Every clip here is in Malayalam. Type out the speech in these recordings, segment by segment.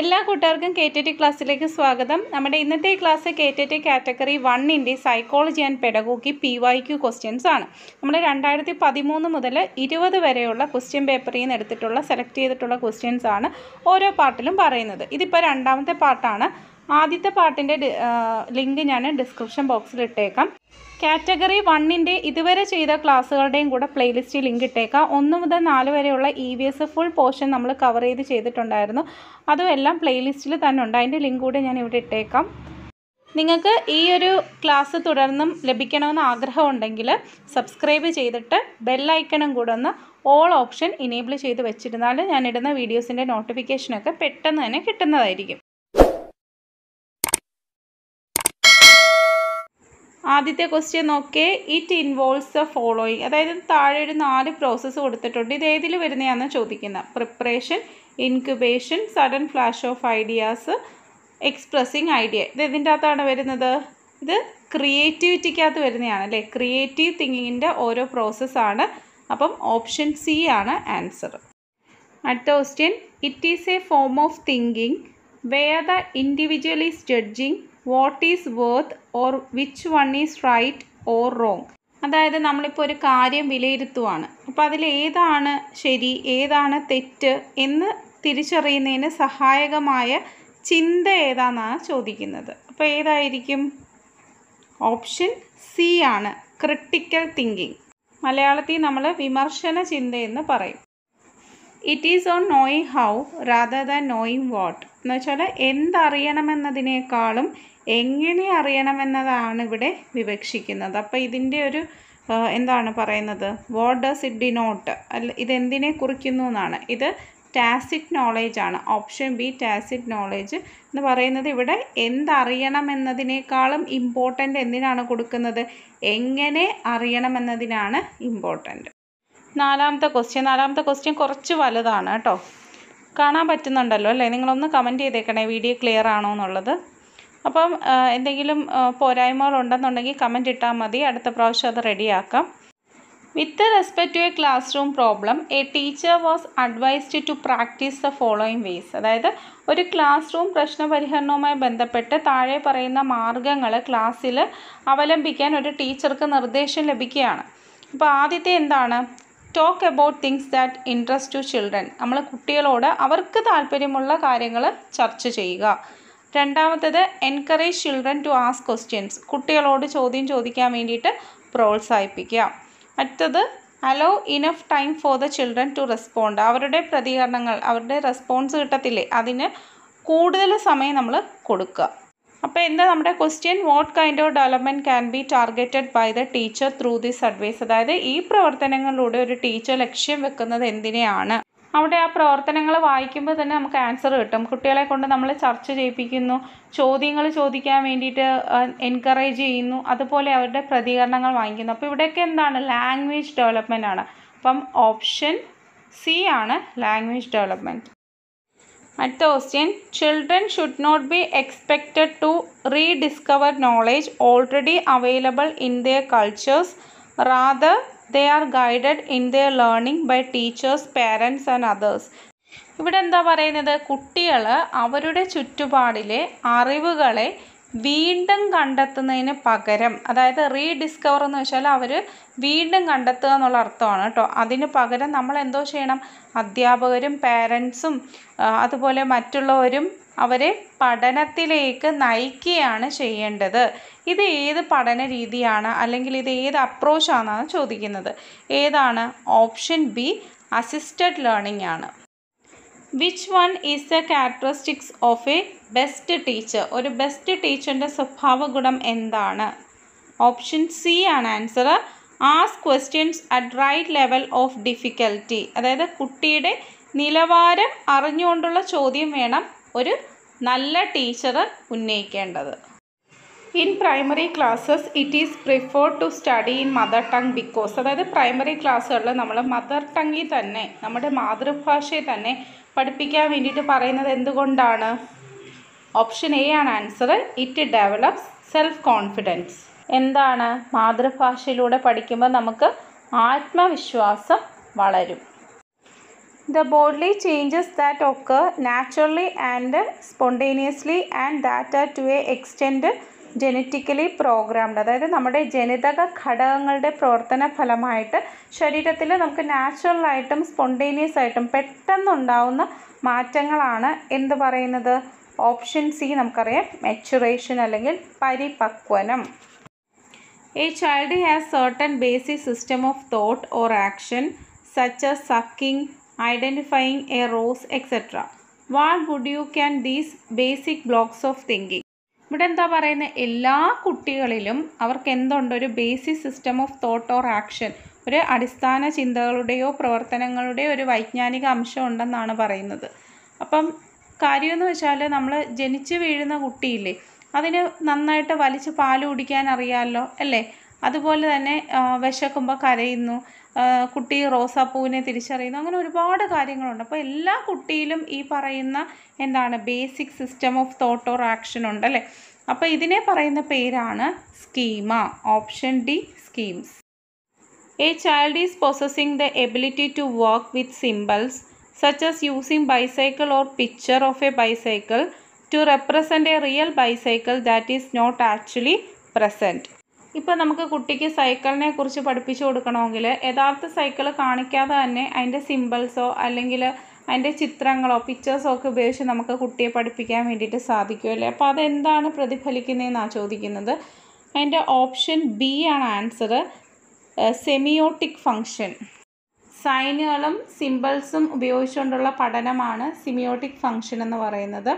എല്ലാ കൂട്ടുകാർക്കും കെ ടി ടി ക്ലാസ്സിലേക്ക് സ്വാഗതം നമ്മുടെ ഇന്നത്തെ class K T T category വണ്ണിൻ്റെ psychology and pedagogy P Y Q questions ആണ് നമ്മൾ രണ്ടായിരത്തി പതിമൂന്ന് മുതൽ ഇരുപത് വരെയുള്ള ക്വസ്റ്റ്യൻ പേപ്പറിൽ നിന്ന് എടുത്തിട്ടുള്ള സെലക്ട് ചെയ്തിട്ടുള്ള ക്വസ്റ്റ്യൻസ് ആണ് ഓരോ പാർട്ടിലും പറയുന്നത് ഇതിപ്പോൾ രണ്ടാമത്തെ പാർട്ടാണ് ആദ്യത്തെ പാർട്ടിൻ്റെ ലിങ്ക് ഞാൻ ഡിസ്ക്രിപ്ഷൻ ബോക്സിൽ ഇട്ടേക്കാം കാറ്റഗറി വണ്ണിൻ്റെ ഇതുവരെ ചെയ്ത ക്ലാസ്സുകളുടെയും കൂടെ പ്ലേലിസ്റ്റിൽ ലിങ്ക് ഇട്ടേക്കാം ഒന്ന് മുതൽ നാല് വരെയുള്ള E V S full portion നമ്മൾ കവർ ചെയ്ത് ചെയ്തിട്ടുണ്ടായിരുന്നു അതും എല്ലാം പ്ലേലിസ്റ്റിൽ തന്നെ ഉണ്ട് അതിൻ്റെ ലിങ്ക് കൂടെ ഞാൻ ഇവിടെ ഇട്ടേക്കാം നിങ്ങൾക്ക് ഈ ഒരു ക്ലാസ് തുടർന്നും ലഭിക്കണമെന്ന് ആഗ്രഹമുണ്ടെങ്കിൽ സബ്സ്ക്രൈബ് ചെയ്തിട്ട് ബെല്ലൈക്കണും കൂടെ ഒന്ന് ഓൾ ഓപ്ഷൻ ഇനേബിൾ ചെയ്ത് വെച്ചിരുന്നാൽ ഞാനിടുന്ന വീഡിയോസിൻ്റെ നോട്ടിഫിക്കേഷനൊക്കെ പെട്ടെന്ന് തന്നെ കിട്ടുന്നതായിരിക്കും ആദ്യത്തെ ക്വസ്റ്റ്യൻ നോക്കേ ഇറ്റ് ഇൻവോൾവ്സ് ദ ഫോളോയിങ് അതായത് താഴെ ഒരു നാല് പ്രോസസ്സ് കൊടുത്തിട്ടുണ്ട് ഇത് ഏതിൽ വരുന്നതാണെന്ന് ചോദിക്കുന്നത് preparation incubation sudden flash of ideas expressing idea ഇത് ഇതിൻ്റെ അകത്താണ് വരുന്നത് ഇത് ക്രിയേറ്റിവിറ്റിക്കകത്ത് വരുന്നതാണ് അല്ലേ ക്രിയേറ്റീവ് തിങ്കിങ്ങിൻ്റെ ഓരോ പ്രോസസ്സാണ് അപ്പം ഓപ്ഷൻ സി ആണ് ആൻസർ അടുത്ത question it is a form of thinking where the individual is judging what is worth or which one is right or wrong അതായത് നമ്മളിപ്പോൾ ഒരു കാര്യം വിലയിരുത്തുവാണ് അപ്പോൾ അതിൽ ഏതാണ് ശരി ഏതാണ് തെറ്റ് എന്ന് തിരിച്ചറിയുന്നതിന് സഹായകമായ ചിന്ത ഏതാണെന്നാണ് ചോദിക്കുന്നത് അപ്പോൾ ഏതായിരിക്കും ഓപ്ഷൻ സി ആണ് ക്രിട്ടിക്കൽ തിങ്കിങ് മലയാളത്തിൽ നമ്മൾ വിമർശന ചിന്തയെന്ന് പറയും it is on knowing how rather than knowing what എന്ന് വെച്ചാൽ എന്തറിയണമെന്നതിനേക്കാളും എങ്ങനെ അറിയണമെന്നതാണ് ഇവിടെ വിവക്ഷിക്കുന്നത് അപ്പോൾ ഇതിൻ്റെ ഒരു എന്താണ് പറയുന്നത് വാട്ട് ഡസ് ഇറ്റ് ഡിനോട്ട് അല്ല ഇതെന്തിനെ കുറിക്കുന്നു എന്നാണ് ഇത് ടാസിറ്റ് നോളേജ് ആണ് ഓപ്ഷൻ ബി ടാസിറ്റ് നോളേജ് എന്ന് പറയുന്നത് ഇവിടെ എന്തറിയണമെന്നതിനേക്കാളും ഇമ്പോർട്ടൻ്റ് എന്തിനാണ് കൊടുക്കുന്നത് എങ്ങനെ അറിയണമെന്നതിനാണ് ഇമ്പോർട്ടൻ്റ് നാലാമത്തെ ക്വസ്റ്റ്യൻ നാലാമത്തെ ക്വസ്റ്റ്യൻ കുറച്ച് വലുതാണ് കേട്ടോ കാണാൻ പറ്റുന്നുണ്ടല്ലോ അല്ലേ നിങ്ങളൊന്ന് കമൻറ്റ് ചെയ്തേക്കണേ വീഡിയോ ക്ലിയർ ആണോ എന്നുള്ളത് അപ്പം എന്തെങ്കിലും പോരായ്മകളുണ്ടെന്നുണ്ടെങ്കിൽ കമൻറ്റ് ഇട്ടാൽ മതി അടുത്ത പ്രാവശ്യം അത് റെഡിയാക്കാം with respect to a classroom problem a teacher was advised to practise the following ways അതായത് ഒരു ക്ലാസ് റൂം പ്രശ്നപരിഹരണവുമായി ബന്ധപ്പെട്ട് താഴെ പറയുന്ന മാർഗങ്ങൾ ക്ലാസ്സിൽ അവലംബിക്കാൻ ഒരു ടീച്ചർക്ക് നിർദ്ദേശം ലഭിക്കുകയാണ് അപ്പോൾ ആദ്യത്തെ എന്താണ് talk about things that interest to children നമ്മൾ കുട്ടികളോട് അവർക്ക് താല്പര്യമുള്ള കാര്യങ്ങൾ ചർച്ച ചെയ്യുക രണ്ടാമത്തേത് encourage children to ask questions കുട്ടികളോട് ചോദ്യം ചോദിക്കാൻ വേണ്ടിയിട്ട് പ്രോത്സാഹിപ്പിക്കുക അടുത്തത് allow enough time for the children to respond അവരുടെ പ്രതികരണങ്ങൾ അവരുടെ റെസ്പോൺസ് കിട്ടത്തില്ലേ അതിന് കൂടുതൽ സമയം നമ്മൾ കൊടുക്കുക അപ്പോൾ എന്താ നമ്മുടെ question what kind of development can be targeted by the teacher through this advice അതായത് ഈ പ്രവർത്തനങ്ങളിലൂടെ ഒരു ടീച്ചർ ലക്ഷ്യം വെക്കുന്നത് എന്തിനെയാണ് അവിടെ ആ പ്രവർത്തനങ്ങൾ വായിക്കുമ്പോൾ തന്നെ നമുക്ക് ആൻസർ കിട്ടും കുട്ടികളെ കൊണ്ട് നമ്മൾ ചർച്ച ചെയ്യിപ്പിക്കുന്നു ചോദ്യങ്ങൾ ചോദിക്കാൻ വേണ്ടിയിട്ട് എൻകറേജ് ചെയ്യുന്നു അതുപോലെ അവരുടെ പ്രതികരണങ്ങൾ വാങ്ങിക്കുന്നു അപ്പോൾ ഇവിടെയൊക്കെ എന്താണ് ലാംഗ്വേജ് ഡെവലപ്മെൻ്റ് ആണ് അപ്പം ഓപ്ഷൻ സി ആണ് ലാംഗ്വേജ് ഡെവലപ്മെൻറ്റ് അടുത്ത question children should not be expected to rediscover knowledge already available in their cultures rather they are guided in their learning by teachers parents and others ഇവിടെ എന്താ പറയുന്നത് കുട്ടികൾ അവരുടെ ചുറ്റുപാടിലെ അറിവുകളെ വീണ്ടും കണ്ടെത്തുന്നതിന് പകരം അതായത് റീഡിസ്കവർ എന്ന് വെച്ചാൽ അവർ വീണ്ടും കണ്ടെത്തുക എന്നുള്ള അർത്ഥമാണ് കേട്ടോ അതിന് പകരം നമ്മൾ എന്തോ ചെയ്യണം അധ്യാപകരും പേരൻസും അതുപോലെ മറ്റുള്ളവരും അവരെ പഠനത്തിലേക്ക് നയിക്കുകയാണ് ചെയ്യേണ്ടത് ഇത് ഏത് പഠന രീതിയാണ് അല്ലെങ്കിൽ ഇത് ഏത് അപ്രോച്ചാണെന്നാണ് ചോദിക്കുന്നത് ഏതാണ് ഓപ്ഷൻ ബി അസിസ്റ്റഡ് ലേണിംഗ് ആണ് which one is a characteristics of a best teacher ഒരു ബെസ്റ്റ് ടീച്ചറിൻ്റെ സ്വഭാവ ഗുണം എന്താണ് ഓപ്ഷൻ സി ആണ് answer ask questions at right level of difficulty അതായത് കുട്ടിയുടെ നിലവാരം അറിഞ്ഞുകൊണ്ടുള്ള ചോദ്യം വേണം ഒരു നല്ല ടീച്ചർ ഉന്നയിക്കേണ്ടത് in primary classes it is preferred to study in mother tongue because അതായത് പ്രൈമറി ക്ലാസ്സുകളിൽ നമ്മൾ മദർ ടങ്ങിൽ തന്നെ നമ്മുടെ മാതൃഭാഷയെ തന്നെ പഠിപ്പിക്കാൻ വേണ്ടിയിട്ട് പറയുന്നത് എന്തുകൊണ്ടാണ് ഓപ്ഷൻ എ ആണ് answer it develops self confidence എന്താണ് മാതൃഭാഷയിലൂടെ പഠിക്കുമ്പോൾ നമുക്ക് ആത്മവിശ്വാസം വളരും the bodily changes that occur naturally and spontaneously and that to a extent genetically programmed അതായത് നമ്മുടെ ജനിതക ഘടകങ്ങളുടെ പ്രവർത്തന ഫലമായിട്ട് ശരീരത്തിൽ നമുക്ക് നാച്ചുറലായിട്ടും സ്പോണ്ടേനിയസ് ആയിട്ടും പെട്ടെന്നുണ്ടാവുന്ന മാറ്റങ്ങളാണ് എന്ത് പറയുന്നത് ഓപ്ഷൻ സി നമുക്കറിയാം മെച്ചുറേഷൻ അല്ലെങ്കിൽ പരിപക്വനം a child has certain basic system of thought or action such a sucking identifying a rose etcetera what would you can these basic blocks of thinking ഇവിടെ എന്താ പറയുന്നത് എല്ലാ കുട്ടികളിലും അവർക്ക് എന്തുണ്ട് ഒരു basic system of thought or action ഒരു അടിസ്ഥാന ചിന്തകളുടെയോ പ്രവർത്തനങ്ങളുടെയോ ഒരു വൈജ്ഞാനിക അംശം ഉണ്ടെന്നാണ് പറയുന്നത് അപ്പം കാര്യമെന്ന് വെച്ചാൽ നമ്മൾ ജനിച്ച് വീഴുന്ന കുട്ടിയില്ലേ അതിന് നന്നായിട്ട് വലിച്ച് പാൽ കുടിക്കാൻ അറിയാമല്ലോ അല്ലേ അതുപോലെ തന്നെ വിശക്കുമ്പോൾ കരയുന്നു കുട്ടി റോസാപ്പൂവിനെ തിരിച്ചറിയുന്നു അങ്ങനെ ഒരുപാട് കാര്യങ്ങളുണ്ട് അപ്പോൾ എല്ലാ കുട്ടിയിലും ഈ പറയുന്ന എന്താണ് basic system of thought or action ഉണ്ട് അല്ലേ അപ്പോൾ ഇതിനെ പറയുന്ന പേരാണ് schema option D schemes a child is possessing the ability to work with symbols such as using bicycle or picture of a bicycle to represent a real bicycle that is not actually present ഇപ്പോൾ നമുക്ക് കുട്ടിക്ക് സൈക്കിളിനെ കുറിച്ച് പഠിപ്പിച്ചു കൊടുക്കണമെങ്കിൽ യഥാർത്ഥ സൈക്കിൾ കാണിക്കാതെ തന്നെ അതിൻ്റെ സിമ്പിൾസോ അല്ലെങ്കിൽ അതിൻ്റെ ചിത്രങ്ങളോ പിക്ചേഴ്സോ ഒക്കെ ഉപയോഗിച്ച് നമുക്ക് കുട്ടിയെ പഠിപ്പിക്കാൻ വേണ്ടിയിട്ട് സാധിക്കുമല്ലേ അപ്പോൾ അതെന്താണ് പ്രതിഫലിക്കുന്നതെന്നാണ് ചോദിക്കുന്നത് അതിൻ്റെ ഓപ്ഷൻ ബി ആണ് ആൻസർ സെമിയോട്ടിക് ഫങ്ഷൻ സൈനുകളും സിമ്പിൾസും ഉപയോഗിച്ചുകൊണ്ടുള്ള പഠനമാണ് സിമിയോട്ടിക് ഫങ്ഷൻ എന്ന് പറയുന്നത്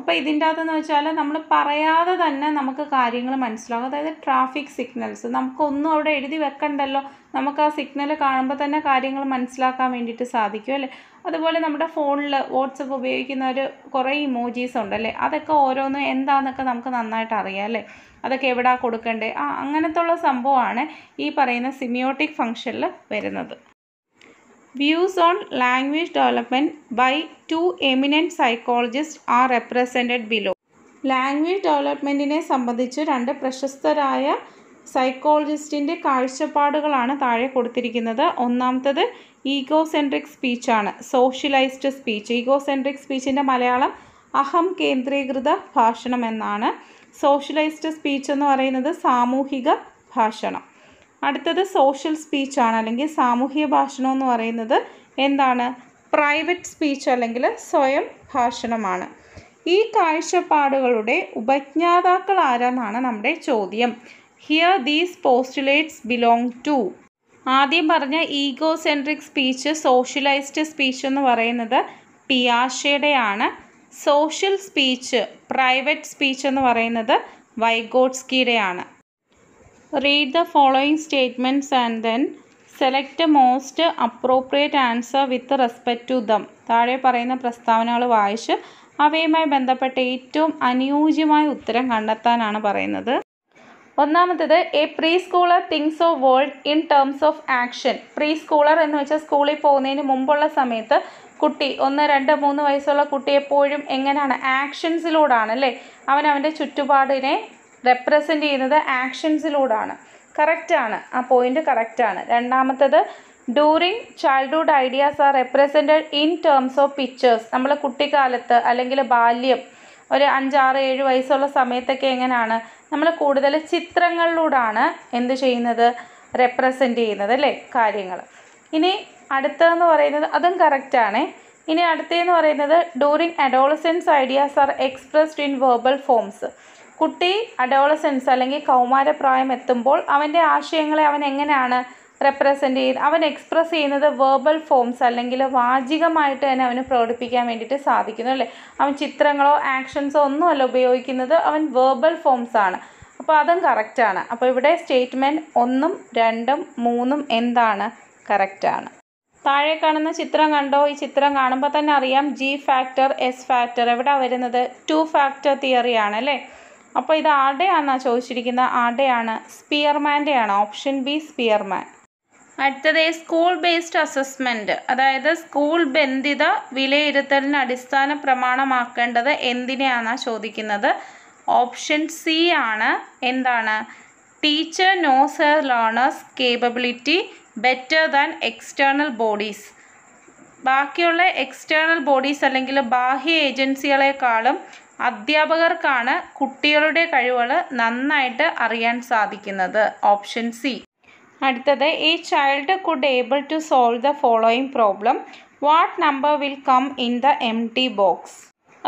അപ്പോൾ ഇതിൻ്റെ അകത്തെന്ന് വെച്ചാൽ നമ്മൾ പറയാതെ തന്നെ നമുക്ക് കാര്യങ്ങൾ മനസ്സിലാകും അതായത് ട്രാഫിക് സിഗ്നൽസ് നമുക്കൊന്നും അവിടെ എഴുതി വെക്കണ്ടല്ലോ നമുക്ക് ആ സിഗ്നൽ കാണുമ്പോൾ തന്നെ കാര്യങ്ങൾ മനസ്സിലാക്കാൻ വേണ്ടിയിട്ട് സാധിക്കും അല്ലേ അതുപോലെ നമ്മുടെ ഫോണിൽ വാട്സപ്പ് ഒരു കുറേ ഇമോജീസ് ഉണ്ട് അല്ലേ അതൊക്കെ ഓരോന്നും എന്താണെന്നൊക്കെ നമുക്ക് നന്നായിട്ട് അറിയാം അല്ലേ അതൊക്കെ എവിടെ കൊടുക്കണ്ടേ ആ അങ്ങനത്തുള്ള സംഭവമാണ് ഈ പറയുന്ന സിമിയോട്ടിക് ഫംഗ്ഷനിൽ വരുന്നത് views on language development by two eminent psychologist are represented below language ഡെവലപ്മെൻറ്റിനെ സംബന്ധിച്ച് രണ്ട് പ്രശസ്തരായ സൈക്കോളജിസ്റ്റിൻ്റെ കാഴ്ചപ്പാടുകളാണ് താഴെ കൊടുത്തിരിക്കുന്നത് ഒന്നാമത്തത് ഈഗോ സെൻട്രിക് സ്പീച്ചാണ് സോഷ്യലൈസ്ഡ് സ്പീച്ച് ഈഗോ സെൻട്രിക് സ്പീച്ചിൻ്റെ മലയാളം അഹം കേന്ദ്രീകൃത ഭാഷണം എന്നാണ് സോഷ്യലൈസ്ഡ് സ്പീച്ച് എന്ന് പറയുന്നത് സാമൂഹിക ഭാഷണം അടുത്തത് സോഷ്യൽ സ്പീച്ചാണ് അല്ലെങ്കിൽ സാമൂഹ്യ ഭാഷണം എന്ന് പറയുന്നത് എന്താണ് പ്രൈവറ്റ് സ്പീച്ച് അല്ലെങ്കിൽ സ്വയം ഭാഷണമാണ് ഈ കാഴ്ചപ്പാടുകളുടെ ഉപജ്ഞാതാക്കൾ ആരാന്നാണ് നമ്മുടെ ചോദ്യം here these postulates belong to ആദ്യം പറഞ്ഞ egocentric speech socialised speech എന്ന് പറയുന്നത് പിയാഷയുടെയാണ് സോഷ്യൽ സ്പീച്ച് പ്രൈവറ്റ് സ്പീച്ച് എന്ന് പറയുന്നത് വൈഗോഡ്സ്കിയുടെയാണ് read the following statements and then select most appropriate answer with respect to them താഴെ പറയുന്ന പ്രസ്താവനകൾ വായിച്ച് അവയുമായി ബന്ധപ്പെട്ട ഏറ്റവും അനുയോജ്യമായ ഉത്തരം കണ്ടെത്താനാണ് പറയുന്നത് ഒന്നാമത്തേത് a preschooler things of world in terms of action preschooler എന്ന് വെച്ചാൽ സ്കൂളിൽ പോകുന്നതിന് മുമ്പുള്ള സമയത്ത് കുട്ടി ഒന്ന് രണ്ട് മൂന്ന് വയസ്സുള്ള കുട്ടി എപ്പോഴും എങ്ങനെയാണ് ആക്ഷൻസിലൂടാണ് അല്ലേ അവൻ അവൻ്റെ ചുറ്റുപാടിനെ റെപ്രസെൻ്റ് ചെയ്യുന്നത് ആക്ഷൻസിലൂടാണ് കറക്റ്റാണ് ആ പോയിൻ്റ് കറക്റ്റാണ് രണ്ടാമത്തത് during childhood ideas are represented in terms of pictures നമ്മൾ കുട്ടിക്കാലത്ത് അല്ലെങ്കിൽ ബാല്യം ഒരു അഞ്ചാറ് ഏഴ് വയസ്സുള്ള സമയത്തൊക്കെ എങ്ങനെയാണ് നമ്മൾ കൂടുതൽ ചിത്രങ്ങളിലൂടാണ് എന്ത് ചെയ്യുന്നത് റെപ്രസെൻ്റ് ചെയ്യുന്നത് അല്ലേ കാര്യങ്ങൾ ഇനി അടുത്തതെന്ന് പറയുന്നത് അതും കറക്റ്റാണ് ഇനി അടുത്തതെന്ന് പറയുന്നത് during adolescence ideas are expressed in verbal forms കുട്ടി അഡോളസെൻസ് അല്ലെങ്കിൽ കൗമാരപ്രായം എത്തുമ്പോൾ അവൻ്റെ ആശയങ്ങളെ അവൻ എങ്ങനെയാണ് റെപ്രസെൻ്റ് ചെയ്യുന്നത് അവൻ എക്സ്പ്രസ് ചെയ്യുന്നത് വേർബൽ ഫോംസ് അല്ലെങ്കിൽ വാചികമായിട്ട് തന്നെ അവന് പ്രകടിപ്പിക്കാൻ വേണ്ടിയിട്ട് സാധിക്കുന്നു അല്ലേ അവൻ ചിത്രങ്ങളോ ആക്ഷൻസോ ഒന്നുമല്ല ഉപയോഗിക്കുന്നത് അവൻ വേർബൽ ഫോംസ് ആണ് അപ്പോൾ അതും കറക്റ്റാണ് അപ്പോൾ ഇവിടെ സ്റ്റേറ്റ്മെൻറ്റ് ഒന്നും രണ്ടും മൂന്നും എന്താണ് കറക്റ്റാണ് താഴെ കാണുന്ന ചിത്രം കണ്ടോ ഈ ചിത്രം കാണുമ്പോൾ തന്നെ അറിയാം ജി ഫാക്ടർ എസ് ഫാക്ടർ എവിടെ വരുന്നത് ടു ഫാക്ടർ തിയറി ആണ് അല്ലേ അപ്പോൾ ഇത് ആരുടെയാണെന്നാണ് ചോദിച്ചിരിക്കുന്നത് ആടെയാണ് സ്പിയർമാൻ്റെ ആണ് ഓപ്ഷൻ ബി സ്പിയർമാൻ അടുത്തത് സ്കൂൾ ബേസ്ഡ് അസസ്മെൻറ്റ് അതായത് സ്കൂൾ ബന്ധിത വിലയിരുത്തലിന് അടിസ്ഥാന പ്രമാണമാക്കേണ്ടത് എന്തിനെയാണെന്നാണ് ചോദിക്കുന്നത് ഓപ്ഷൻ സി ആണ് എന്താണ് teacher knows her learners capability better than external bodies ബാക്കിയുള്ള എക്സ്റ്റേണൽ ബോഡീസ് അല്ലെങ്കിൽ ബാഹ്യ ഏജൻസികളെക്കാളും അധ്യാപകർക്കാണ് കുട്ടികളുടെ കഴിവുകൾ നന്നായിട്ട് അറിയാൻ സാധിക്കുന്നത് ഓപ്ഷൻ സി അടുത്തത് a child could able to solve the following problem what number will come in the empty box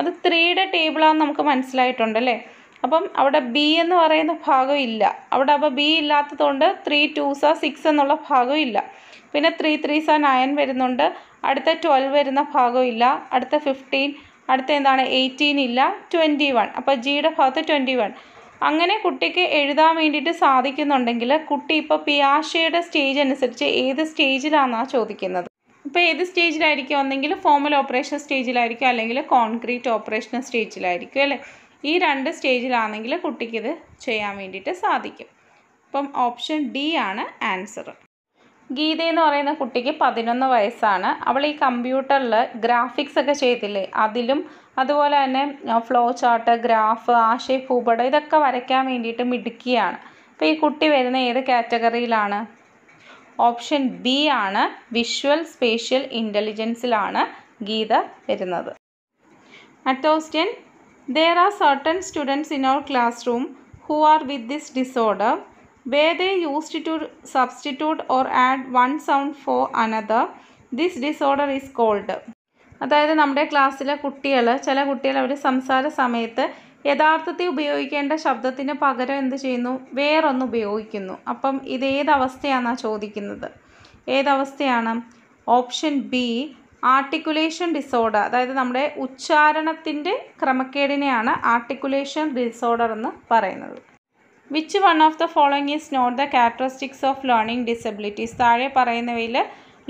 അത് ത്രീയുടെ ടേബിളാന്ന് നമുക്ക് മനസ്സിലായിട്ടുണ്ട് അല്ലേ അപ്പം അവിടെ ബി എന്ന് പറയുന്ന ഭാഗം ഇല്ല അവിടെ അപ്പോൾ ബി ഇല്ലാത്തതുകൊണ്ട് ത്രീ ടൂസ സിക്സ് എന്നുള്ള ഭാഗം ഇല്ല പിന്നെ ത്രീ ത്രീസ് ആ നയൻ വരുന്നുണ്ട് അടുത്ത ട്വൽവ് വരുന്ന ഭാഗമില്ല അടുത്ത ഫിഫ്റ്റീൻ അടുത്ത എന്താണ് എയ്റ്റീൻ ഇല്ല ട്വൻറ്റി വൺ അപ്പോൾ ജിയുടെ ഭാഗത്ത് ട്വൻറ്റി വൺ അങ്ങനെ കുട്ടിക്ക് എഴുതാൻ വേണ്ടിയിട്ട് സാധിക്കുന്നുണ്ടെങ്കിൽ കുട്ടി ഇപ്പോൾ പിയാഷയുടെ സ്റ്റേജ് അനുസരിച്ച് ഏത് സ്റ്റേജിലാണെന്നാണ് ചോദിക്കുന്നത് ഇപ്പോൾ ഏത് സ്റ്റേജിലായിരിക്കും ഒന്നെങ്കിൽ ഫോമൽ ഓപ്പറേഷൻ സ്റ്റേജിലായിരിക്കും അല്ലെങ്കിൽ കോൺക്രീറ്റ് ഓപ്പറേഷൻ സ്റ്റേജിലായിരിക്കും അല്ലേ ഈ രണ്ട് സ്റ്റേജിലാണെങ്കിൽ കുട്ടിക്കിത് ചെയ്യാൻ വേണ്ടിയിട്ട് സാധിക്കും അപ്പം ഓപ്ഷൻ ഡി ആണ് ആൻസർ ഗീത എന്ന് പറയുന്ന കുട്ടിക്ക് പതിനൊന്ന് വയസ്സാണ് അവൾ ഈ കമ്പ്യൂട്ടറിൽ ഗ്രാഫിക്സ് ഒക്കെ ചെയ്തില്ലേ അതിലും അതുപോലെ തന്നെ ഫ്ലോ ചാർട്ട് ഗ്രാഫ് ഭൂപടം ഇതൊക്കെ വരയ്ക്കാൻ വേണ്ടിയിട്ട് മിടുക്കിയാണ് അപ്പോൾ ഈ കുട്ടി വരുന്ന ഏത് കാറ്റഗറിയിലാണ് ഓപ്ഷൻ ബി ആണ് വിഷ്വൽ സ്പേഷ്യൽ ഇൻ്റലിജൻസിലാണ് ഗീത വരുന്നത് at question are certain students in our classroom who are with this disorder where they used to substitute or add one sound for another. This disorder is called. അതായത് നമ്മുടെ ക്ലാസ്സിലെ കുട്ടികൾ ചില കുട്ടികൾ അവർ സംസാര സമയത്ത് യഥാർത്ഥത്തിൽ ഉപയോഗിക്കേണ്ട ശബ്ദത്തിന് പകരം എന്ത് ചെയ്യുന്നു വേറൊന്ന് ഉപയോഗിക്കുന്നു അപ്പം ഇത് ഏതവസ്ഥയാണെന്നാണ് ചോദിക്കുന്നത് ഏതവസ്ഥയാണ് ഓപ്ഷൻ ബി ആർട്ടിക്കുലേഷൻ ഡിസോർഡർ അതായത് നമ്മുടെ ഉച്ചാരണത്തിൻ്റെ ക്രമക്കേടിനെയാണ് ആർട്ടിക്കുലേഷൻ ഡിസോർഡർ എന്ന് പറയുന്നത് which one of the following is not the characteristics of learning disabilities താഴെ പറയുന്നവയിൽ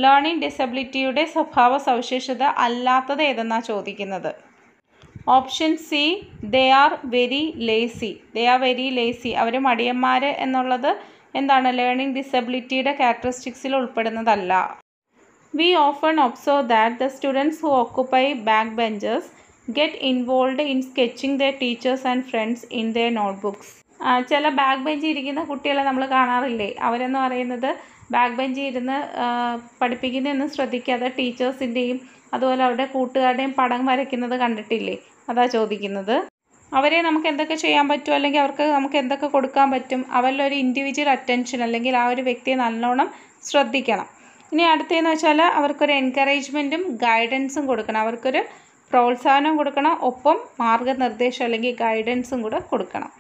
ലേണിംഗ് ഡിസബിലിറ്റിയുടെ സ്വഭാവ സവിശേഷത അല്ലാത്തത് ഏതെന്നാണ് ചോദിക്കുന്നത് option C they are very lazy they are very lazy അവർ മടിയന്മാർ എന്നുള്ളത് എന്താണ് ലേണിംഗ് ഡിസബിലിറ്റിയുടെ ക്യാരക്ടറിസ്റ്റിക്സിൽ ഉൾപ്പെടുന്നതല്ല we often observe that the students who occupy back benchers get involve in sketching the teachers and friends in the notebooks ചില ബാക്ക് ബെഞ്ചിൽ ഇരിക്കുന്ന കുട്ടികളെ നമ്മൾ കാണാറില്ലേ അവരെന്ന് പറയുന്നത് ബാക്ക് ബെഞ്ചിൽ ഇരുന്ന് പഠിപ്പിക്കുന്നതൊന്നും ശ്രദ്ധിക്കാതെ ടീച്ചേഴ്സിൻ്റെയും അതുപോലെ അവരുടെ കൂട്ടുകാരുടെയും പടം വരയ്ക്കുന്നത് കണ്ടിട്ടില്ലേ അതാ ചോദിക്കുന്നത് അവരെ നമുക്ക് എന്തൊക്കെ ചെയ്യാൻ പറ്റും അല്ലെങ്കിൽ അവർക്ക് നമുക്ക് എന്തൊക്കെ കൊടുക്കാൻ പറ്റും അവരിൽ ഒരു ഇൻഡിവിജ്വൽ അറ്റൻഷൻ അല്ലെങ്കിൽ ആ ഒരു വ്യക്തിയെ നല്ലോണം ശ്രദ്ധിക്കണം ഇനി അടുത്തതെന്ന് വെച്ചാൽ അവർക്കൊരു എൻകറേജ്മെൻറ്റും ഗൈഡൻസും കൊടുക്കണം അവർക്കൊരു പ്രോത്സാഹനം കൊടുക്കണം ഒപ്പം മാർഗനിർദ്ദേശം അല്ലെങ്കിൽ ഗൈഡൻസും കൂടെ കൊടുക്കണം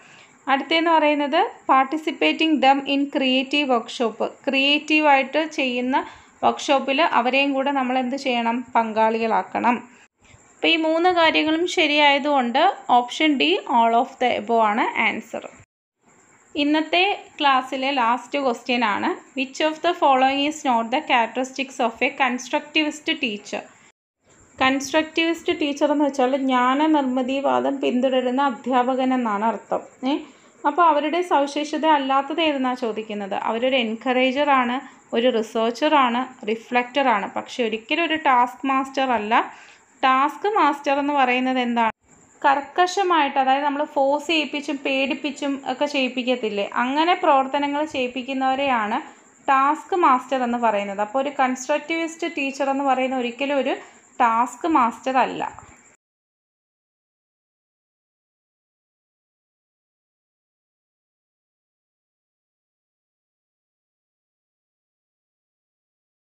അടുത്തതെന്ന് പറയുന്നത് participating them in creative workshop ക്രിയേറ്റീവായിട്ട് ചെയ്യുന്ന വർക്ക്ഷോപ്പിൽ അവരെയും കൂടെ നമ്മൾ എന്ത് ചെയ്യണം പങ്കാളികളാക്കണം അപ്പോൾ ഈ മൂന്ന് കാര്യങ്ങളും ശരിയായതുകൊണ്ട് option D all of the above ആണ് ആൻസർ ഇന്നത്തെ ക്ലാസ്സിലെ ലാസ്റ്റ് ക്വസ്റ്റ്യൻ ആണ് which of the following is not the characteristics of a constructivist teacher constructivist teacher എന്ന് വെച്ചാൽ ജ്ഞാന നിർമ്മിതിവാദം പിന്തുടരുന്ന അധ്യാപകൻ എന്നാണ് അർത്ഥം ഏഹ് അപ്പോൾ അവരുടെ സവിശേഷത അല്ലാത്തത് ഏതെന്നാ ചോദിക്കുന്നത് അവരൊരു എൻകറേജറാണ് ഒരു റിസേർച്ചറാണ് റിഫ്ലക്റ്ററാണ് പക്ഷെ ഒരിക്കലും ഒരു ടാസ്ക് മാസ്റ്റർ അല്ല ടാസ്ക് മാസ്റ്റർ എന്ന് പറയുന്നത് എന്താണ് കർക്കശമായിട്ട് അതായത് നമ്മൾ ഫോഴ്സ് ചെയ്യിപ്പിച്ചും പേടിപ്പിച്ചും ഒക്കെ ചെയ്യിപ്പിക്കത്തില്ലേ അങ്ങനെ പ്രവർത്തനങ്ങൾ ചെയ്യിപ്പിക്കുന്നവരെയാണ് ടാസ്ക് മാസ്റ്റർ എന്ന് പറയുന്നത് അപ്പോൾ ഒരു കൺസ്ട്രക്റ്റിവിസ്റ്റ് ടീച്ചർ എന്ന് പറയുന്ന ഒരിക്കലും ഒരു ടാസ്ക് മാസ്റ്റർ അല്ല